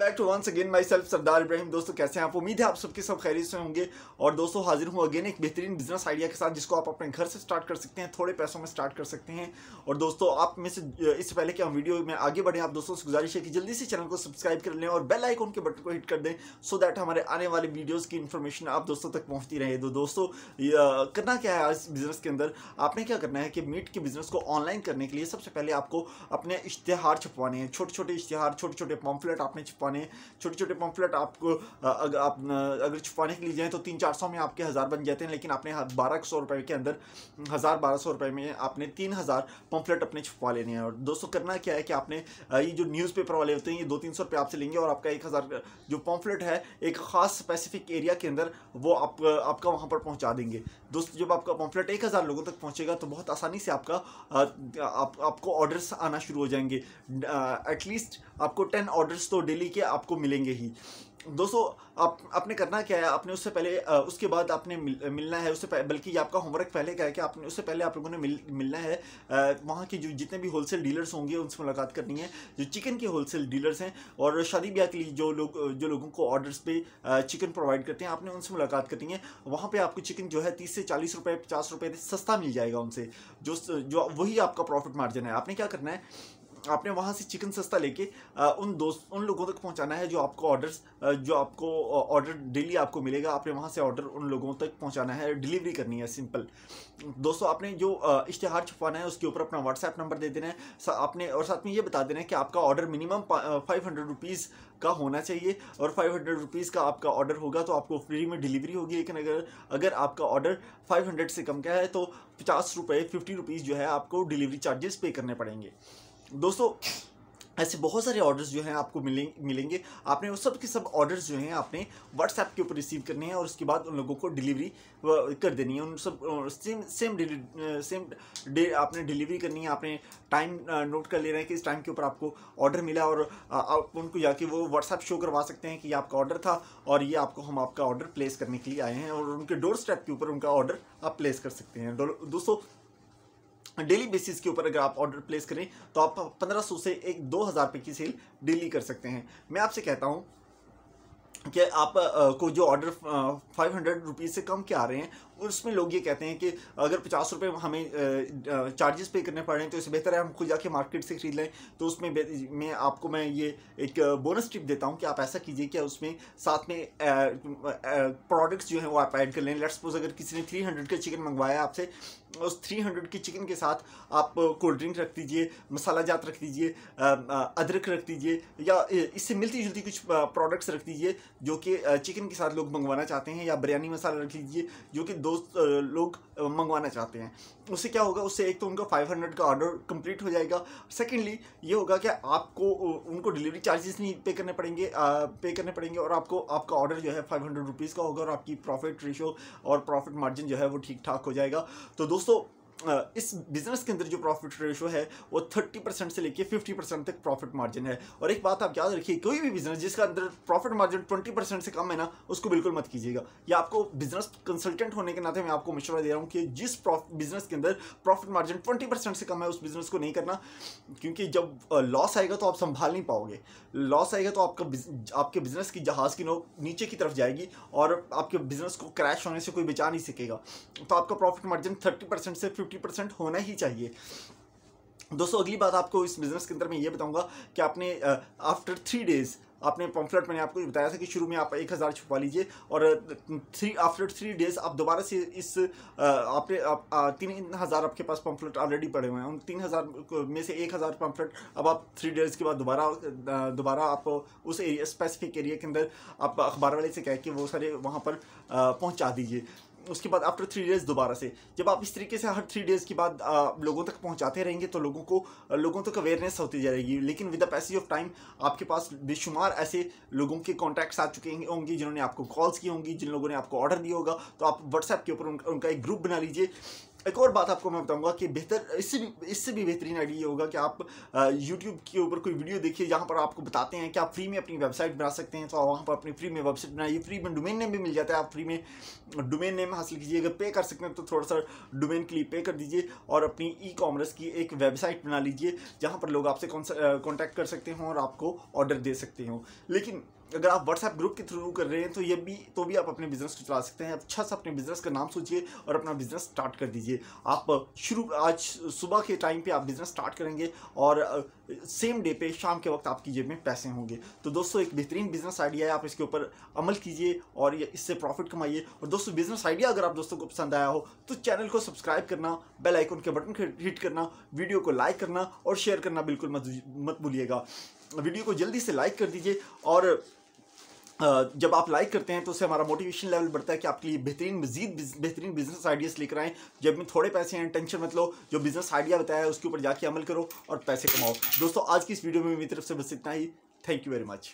back to once again myself Sardar Ibrahim दोस्तों कैसे हैं आप उम्मीद है आप सबके सब खैरियत से होंगे और दोस्तों हाजिर हूँ अगेन एक बेहतरीन बिजनेस आइडिया के साथ जिसको आप अपने घर से स्टार्ट कर सकते हैं थोड़े पैसों में स्टार्ट कर सकते हैं और दोस्तों आप में से इससे पहले कि हम वीडियो में आगे बढ़ें आप दोस्तों से गुजारिश है कि जल्दी से चैनल को सब्सक्राइब कर लें और बेल आइकॉन के बटन को हिट कर दें सो दैट हमारे आने वाले वीडियोज़ की इन्फॉर्मेशन आप दोस्तों तक पहुँचती रहे तो दोस्तों करना क्या है इस बिज़नेस के अंदर आपने क्या करना है कि मीट के बिज़नेस को ऑनलाइन करने के लिए सबसे पहले आपको अपने इश्तहार छपवाने हैं छोटे छोटे इश्तहार छोटे छोटे पॉम्फलेट आपने छपवाने छुपाने छोटे छोटे पम्फलेट आपको अगर आप अगर छुपाने के लिए जाएँ तो तीन चार सौ में आपके हज़ार बन जाते हैं लेकिन आपने बारह सौ रुपये के अंदर हज़ार बारह सौ रुपये में आपने तीन हज़ार पम्फलेट अपने छुपा लेने हैं और दोस्तों करना क्या है कि आपने ये जो न्यूज़पेपर वाले होते हैं ये दो तीन सौ रुपये आपसे लेंगे और आपका एक हज़ार जो पम्फलेट है एक ख़ास स्पेसिफिक एरिया के अंदर वो आप आपका वहाँ पर पहुँचा देंगे दोस्तों जब आपका पम्फलेट एक हज़ार लोगों तक पहुँचेगा तो बहुत आसानी से आपका आप, आपको ऑर्डर्स आना शुरू हो जाएंगे एटलीस्ट आपको टेन ऑर्डर्स तो डेली के के आपको मिलेंगे ही दोस्तों आप आपने करना क्या है आपने उससे पहले उसके बाद आपने मिल, मिलना है उससे बल्कि आपका होमवर्क पहले क्या है कि आपने उससे पहले आप लोगों ने मिल, मिलना है वहाँ के जो जितने भी होलसेल डीलर्स होंगे उनसे मुलाकात करनी है जो चिकन के होलसेल डीलर्स हैं और शादी ब्याह के लिए जो लोग जो लोगों को ऑर्डर्स पे चिकन प्रोवाइड करते हैं आपने उनसे मुलाकात करनी है वहाँ पर आपको चिकन जो है तीस से चालीस रुपये पचास रुपये सस्ता मिल जाएगा उनसे जो जो वही आपका प्रॉफिट मार्जिन है आपने क्या करना है आपने वहाँ से चिकन सस्ता लेके उन दोस्त उन लोगों तक पहुँचाना है जो आपको ऑर्डर्स जो आपको ऑर्डर डेली आपको मिलेगा आपने वहाँ से ऑर्डर उन लोगों तक पहुँचाना है डिलीवरी करनी है सिंपल दोस्तों आपने जो इश्तहार छुपाना है उसके ऊपर अपना व्हाट्सएप नंबर दे देना है आपने और साथ में ये बता देना है कि आपका order minimum five hundred rupees का होना चाहिए और फाइव हंड्रेड रुपीज़ का आपका ऑर्डर होगा तो आपको फ्री में डिलीवरी होगी लेकिन अगर अगर आपका ऑर्डर फाइव हंड्रेड से कम का है तो पचास रुपये फिफ्टी रुपीज़ जो है आपको डिलीवरी चार्जेस पे करने पड़ेंगे दोस्तों ऐसे बहुत सारे ऑर्डर्स जो हैं आपको मिलेंगे मिलेंगे आपने वो सब के सब ऑर्डर्स जो हैं आपने व्हाट्सएप के ऊपर रिसीव करने हैं और उसके बाद उन लोगों को डिलीवरी कर देनी है उन सब सेम सेम सेम डे आपने डिलीवरी करनी है आपने टाइम नोट कर लेना है कि इस टाइम के ऊपर आपको ऑर्डर मिला और आप उनको जाके वो व्हाट्सएप शो करवा सकते हैं कि ये आपका ऑर्डर था और ये आपको हम आपका ऑर्डर प्लेस करने के लिए आए हैं और उनके डोर स्टेप के ऊपर उनका ऑर्डर आप प्लेस कर सकते हैं दोस्तों डेली बेसिस के ऊपर अगर आप ऑर्डर प्लेस करें तो आप 1500 से एक 2000 रुपये की सेल डेली कर सकते हैं मैं आपसे कहता हूँ कि आप को जो ऑर्डर फाइव हंड्रेड रुपीज़ से कम के आ रहे हैं और उसमें लोग ये कहते हैं कि अगर पचास रुपये हमें चार्जेस पे करने पड़ रहे हैं तो इससे बेहतर है हम खुद जाके मार्केट से खरीद लें तो उसमें मैं आपको मैं ये एक बोनस टिप देता हूँ कि आप ऐसा कीजिए कि उसमें साथ में प्रोडक्ट्स जो हैं वो आप ऐड कर लें लेट्स सपोज अगर किसी ने थ्री हंड्रेड का चिकन मंगवाया आपसे उस थ्री हंड्रेड के चिकन के साथ आप कोल्ड ड्रिंक रख दीजिए मसाला जात रख दीजिए अदरक रख दीजिए या इससे मिलती जुलती कुछ प्रोडक्ट्स रख दीजिए जो कि चिकन के साथ लोग मंगवाना चाहते हैं या बिरयानी मसाला रख लीजिए जो कि दो दोस्त लोग मंगवाना चाहते हैं उससे क्या होगा उससे एक तो उनका 500 का ऑर्डर कंप्लीट हो जाएगा सेकेंडली ये होगा कि आपको उनको डिलीवरी चार्जेस नहीं पे करने पड़ेंगे पे करने पड़ेंगे और आपको आपका ऑर्डर जो है फाइव हंड्रेड रुपीज़ का होगा और आपकी प्रॉफिट रेशो और प्रॉफिट मार्जिन जो है वो ठीक ठाक हो जाएगा तो दोस्तों इस बिज़नेस के अंदर जो प्रॉफिट रेशो है वो थर्टी परसेंट से लेके फिफ्टी परसेंट तक प्रॉफिट मार्जिन है और एक बात आप याद रखिए कोई भी बिज़नेस जिसका अंदर प्रॉफिट मार्जिन ट्वेंटी परसेंट से कम है ना उसको बिल्कुल मत कीजिएगा या आपको बिज़नेस कंसल्टेंट होने के नाते मैं आपको मशवरा दे रहा हूँ कि जिस बिज़नेस के अंदर प्रॉफिट मार्जिन ट्वेंटी परसेंट से कम है उस बिज़नेस को नहीं करना क्योंकि जब लॉस आएगा तो आप संभाल नहीं पाओगे लॉस आएगा तो आपका आपके बिज़नेस की जहाज़ की नोक नीचे की तरफ जाएगी और आपके बिज़नेस को क्रैश होने से कोई बचा नहीं सकेगा तो आपका प्रॉफिट मार्जिन थर्टी से फिफ्टी फिफ्टी परसेंट होना ही चाहिए दोस्तों अगली बात आपको इस बिज़नेस के अंदर मैं ये बताऊंगा कि आपने आफ्टर थ्री डेज़ आपने पम्फलेट मैंने आपको बताया था कि शुरू में आप एक हज़ार छुपा लीजिए और थ्री आफ्टर थ्री डेज आप दोबारा से इस आपने आप, आप, तीन हज़ार आपके पास पम्फलेट ऑलरेडी पड़े हुए हैं उन तीन हज़ार में से एक हज़ार पम्फलेट अब आप थ्री डेज के बाद दोबारा दोबारा आप उस एरिया स्पेसिफिक एरिया के अंदर आप अखबार वाले से कह के वो सारे वहाँ पर पहुँचा दीजिए उसके बाद आफ्टर थ्री डेज़ दोबारा से जब आप इस तरीके से हर थ्री डेज़ के बाद आ, लोगों तक पहुंचाते रहेंगे तो लोगों को लोगों तक अवेयरनेस होती जाएगी लेकिन with the passage of time आपके पास बेशुमार ऐसे लोगों के कॉन्टैक्ट्स आ चुके होंगे जिन्होंने आपको कॉल्स की होंगी जिन लोगों ने आपको ऑर्डर दिया होगा तो आप व्हाट्सएप के ऊपर उनका एक ग्रुप बना लीजिए एक और बात आपको मैं बताऊंगा कि बेहतर इससे भी इससे भी बेहतरीन आइडिया ये होगा कि आप यूट्यूब के ऊपर कोई वीडियो देखिए जहाँ पर आपको बताते हैं कि आप फ्री में अपनी वेबसाइट बना सकते हैं तो आप वहाँ पर अपनी फ्री में वेबसाइट बनाइए फ्री में डोमेन नेम भी मिल जाता है आप फ्री में डोमेन नेम हासिल कीजिए अगर पे कर सकते हैं तो थोड़ा सा डोमेन के लिए पे कर दीजिए और अपनी ई कॉमर्स की एक वेबसाइट बना लीजिए जहाँ पर लोग आपसे कॉन्टैक्ट कर सकते हों और आपको ऑर्डर दे सकते हों लेकिन अगर आप व्हाट्सएप ग्रुप के थ्रू कर रहे हैं तो ये भी तो भी आप अपने बिजनेस को चला सकते हैं अच्छा सा अपने बिजनेस का नाम सोचिए और अपना बिजनेस स्टार्ट कर दीजिए आप शुरू आज सुबह के टाइम पे आप बिजनेस स्टार्ट करेंगे और सेम डे पे शाम के वक्त आपकी जेब में पैसे होंगे तो दोस्तों एक बेहतरीन बिजनेस आइडिया है आप इसके ऊपर अमल कीजिए और इससे प्रॉफिट कमाइए और दोस्तों बिजनेस आइडिया अगर आप दोस्तों को पसंद आया हो तो चैनल को सब्सक्राइब करना बेल आइकन के बटन हिट करना वीडियो को लाइक करना और शेयर करना बिल्कुल मत भूलिएगा वीडियो को जल्दी से लाइक कर दीजिए और जब आप लाइक करते हैं तो उससे हमारा मोटिवेशन लेवल बढ़ता है कि आपके लिए बेहतरीन मजीद बेहतरीन बिजनेस आइडियाज़ लेकर आएँ जब मैं थोड़े पैसे हैं टेंशन मत लो जो बिजनेस आइडिया बताया है उसके ऊपर जाके अमल करो और पैसे कमाओ दोस्तों आज की इस वीडियो में मेरी तरफ से बस इतना ही थैंक यू वेरी मच